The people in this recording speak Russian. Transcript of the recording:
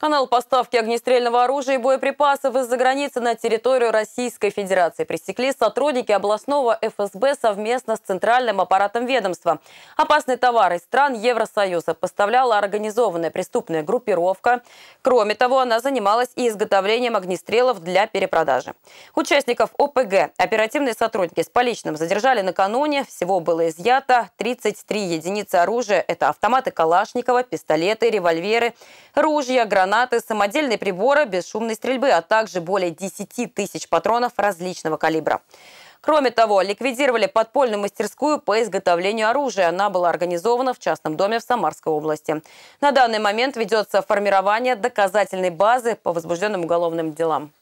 Канал поставки огнестрельного оружия и боеприпасов из-за границы на территорию Российской Федерации пресекли сотрудники областного ФСБ совместно с центральным аппаратом ведомства. Опасный товар из стран Евросоюза поставляла организованная преступная группировка. Кроме того, она занималась и изготовлением огнестрелов для перепродажи. Участников ОПГ оперативные сотрудники с поличным задержали накануне. Всего было изъято 33 единицы оружия. Это автоматы Калашникова, пистолеты, револьверы, ружья, гранаты, самодельные приборы бесшумной стрельбы, а также более 10 тысяч патронов различного калибра. Кроме того, ликвидировали подпольную мастерскую по изготовлению оружия. Она была организована в частном доме в Самарской области. На данный момент ведется формирование доказательной базы по возбужденным уголовным делам.